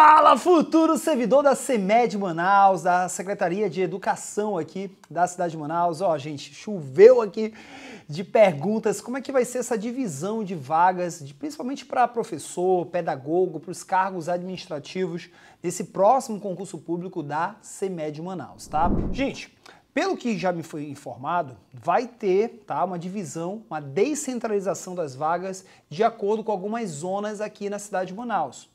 Fala, futuro servidor da CEMED Manaus, da Secretaria de Educação aqui da cidade de Manaus. Ó, oh, gente, choveu aqui de perguntas. Como é que vai ser essa divisão de vagas, de, principalmente para professor, pedagogo, para os cargos administrativos desse próximo concurso público da CEMED Manaus, tá? Gente, pelo que já me foi informado, vai ter tá, uma divisão, uma descentralização das vagas de acordo com algumas zonas aqui na cidade de Manaus.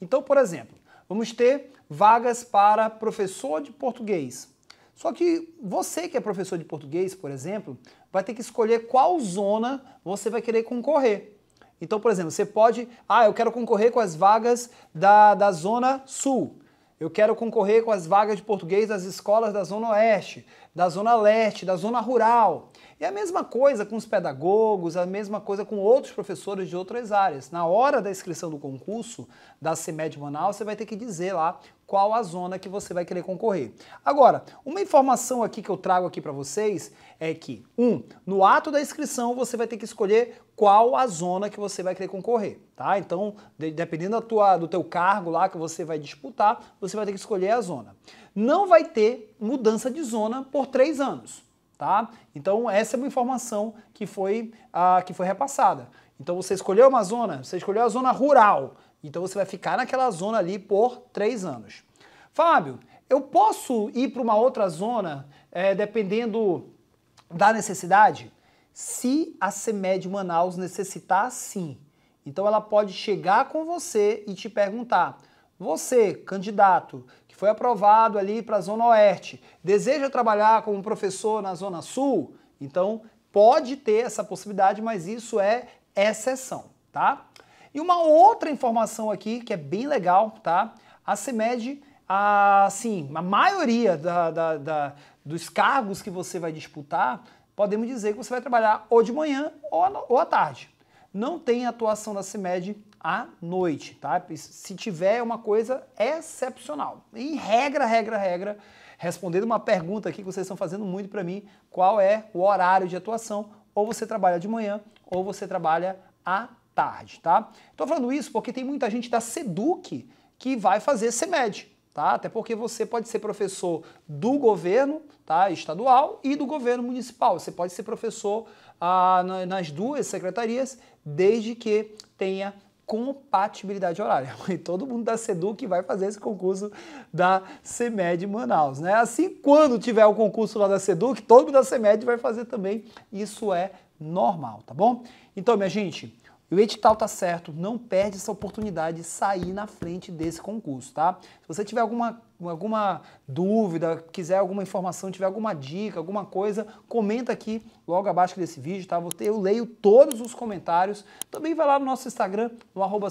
Então, por exemplo, vamos ter vagas para professor de português. Só que você que é professor de português, por exemplo, vai ter que escolher qual zona você vai querer concorrer. Então, por exemplo, você pode, ah, eu quero concorrer com as vagas da, da zona sul. Eu quero concorrer com as vagas de português das escolas da Zona Oeste, da Zona Leste, da Zona Rural. E a mesma coisa com os pedagogos, a mesma coisa com outros professores de outras áreas. Na hora da inscrição do concurso da CEMED Manaus, você vai ter que dizer lá qual a zona que você vai querer concorrer. Agora, uma informação aqui que eu trago aqui para vocês é que, um, no ato da inscrição você vai ter que escolher qual a zona que você vai querer concorrer, tá? Então, dependendo da tua, do teu cargo lá que você vai disputar, você vai ter que escolher a zona. Não vai ter mudança de zona por três anos, tá? Então, essa é uma informação que foi, ah, que foi repassada. Então, você escolheu uma zona, você escolheu a zona rural, então você vai ficar naquela zona ali por três anos. Fábio, eu posso ir para uma outra zona é, dependendo da necessidade? Se a CEMED Manaus necessitar, sim. Então ela pode chegar com você e te perguntar: você, candidato, que foi aprovado ali para a Zona Oeste, deseja trabalhar como professor na Zona Sul? Então pode ter essa possibilidade, mas isso é exceção, tá? E uma outra informação aqui que é bem legal, tá? A CEMED, assim, a maioria da, da, da, dos cargos que você vai disputar, podemos dizer que você vai trabalhar ou de manhã ou, ou à tarde. Não tem atuação da CEMED à noite, tá? Se tiver, é uma coisa excepcional. Em regra, regra, regra, respondendo uma pergunta aqui que vocês estão fazendo muito para mim, qual é o horário de atuação? Ou você trabalha de manhã ou você trabalha à tarde, tá? Estou falando isso porque tem muita gente da SEDUC que vai fazer CEMED, tá? Até porque você pode ser professor do governo tá? estadual e do governo municipal. Você pode ser professor ah, nas duas secretarias, desde que tenha compatibilidade horária. E todo mundo da SEDUC vai fazer esse concurso da CEMED Manaus, né? Assim, quando tiver o concurso lá da SEDUC, todo mundo da CEMED vai fazer também. Isso é normal, tá bom? Então, minha gente, e o edital tá certo, não perde essa oportunidade de sair na frente desse concurso, tá? Se você tiver alguma alguma dúvida, quiser alguma informação, tiver alguma dica, alguma coisa, comenta aqui logo abaixo desse vídeo, tá? Eu leio todos os comentários. Também vai lá no nosso Instagram, no arroba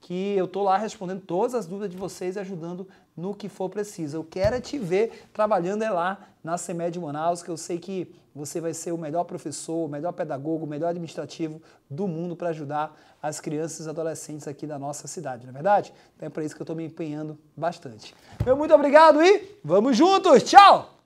que eu tô lá respondendo todas as dúvidas de vocês e ajudando no que for preciso. Eu quero é te ver trabalhando é lá na CEMED Manaus, que eu sei que você vai ser o melhor professor, o melhor pedagogo, o melhor administrativo do mundo para ajudar as crianças e adolescentes aqui da nossa cidade, não é verdade? Então é para isso que eu estou me empenhando bastante muito obrigado e vamos juntos. Tchau!